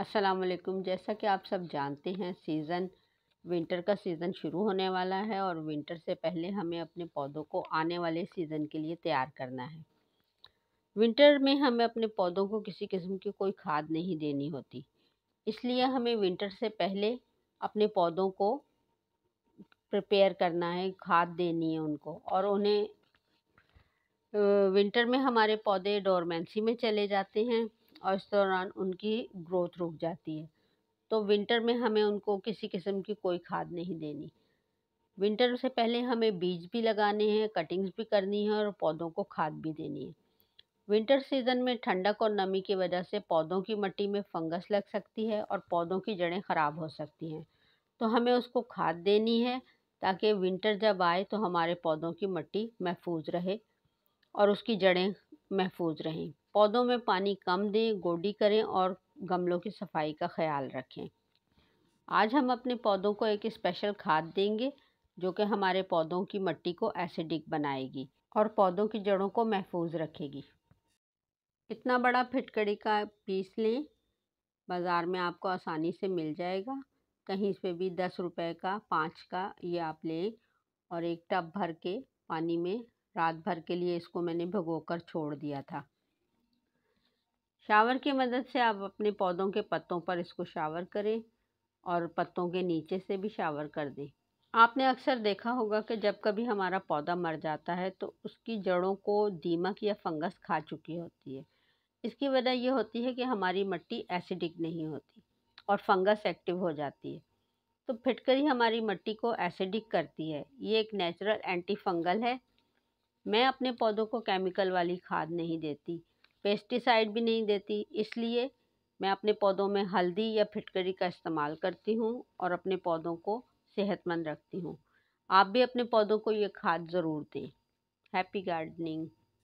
असलकुम जैसा कि आप सब जानते हैं सीज़न विंटर का सीज़न शुरू होने वाला है और विंटर से पहले हमें अपने पौधों को आने वाले सीज़न के लिए तैयार करना है विंटर में हमें अपने पौधों को किसी किस्म की कोई खाद नहीं देनी होती इसलिए हमें विंटर से पहले अपने पौधों को प्रिपेयर करना है खाद देनी है उनको और उन्हें विंटर में हमारे पौधे डोरमेंसी में चले जाते हैं और इस दौरान उनकी ग्रोथ रुक जाती है तो विंटर में हमें उनको किसी किस्म की कोई खाद नहीं देनी विंटर से पहले हमें बीज भी लगाने हैं कटिंग्स भी करनी है और पौधों को खाद भी देनी है विंटर सीज़न में ठंडक और नमी की वजह से पौधों की मट्टी में फंगस लग सकती है और पौधों की जड़ें ख़राब हो सकती हैं तो हमें उसको खाद देनी है ताकि विंटर जब आए तो हमारे पौधों की मट्टी महफूज रहे और उसकी जड़ें महफूज रहें पौधों में पानी कम दें गोडी करें और गमलों की सफाई का ख्याल रखें आज हम अपने पौधों को एक स्पेशल खाद देंगे जो कि हमारे पौधों की मिट्टी को एसिडिक बनाएगी और पौधों की जड़ों को महफूज रखेगी इतना बड़ा फिटकड़ी का पीस लें बाज़ार में आपको आसानी से मिल जाएगा कहीं पे भी दस रुपए का पाँच का ये आप लें और एक टब भर के पानी में रात भर के लिए इसको मैंने भगो कर छोड़ दिया था शावर की मदद से आप अपने पौधों के पत्तों पर इसको शावर करें और पत्तों के नीचे से भी शावर कर दें आपने अक्सर देखा होगा कि जब कभी हमारा पौधा मर जाता है तो उसकी जड़ों को दीमक या फंगस खा चुकी होती है इसकी वजह यह होती है कि हमारी मिट्टी एसिडिक नहीं होती और फंगस एक्टिव हो जाती है तो फिटकरी हमारी मिट्टी को एसिडिक करती है ये एक नेचुरल एंटी फंगल है मैं अपने पौधों को केमिकल वाली खाद नहीं देती पेस्टिसाइड भी नहीं देती इसलिए मैं अपने पौधों में हल्दी या फिटकरी का इस्तेमाल करती हूँ और अपने पौधों को सेहतमंद रखती हूँ आप भी अपने पौधों को ये खाद ज़रूर दें हैप्पी गार्डनिंग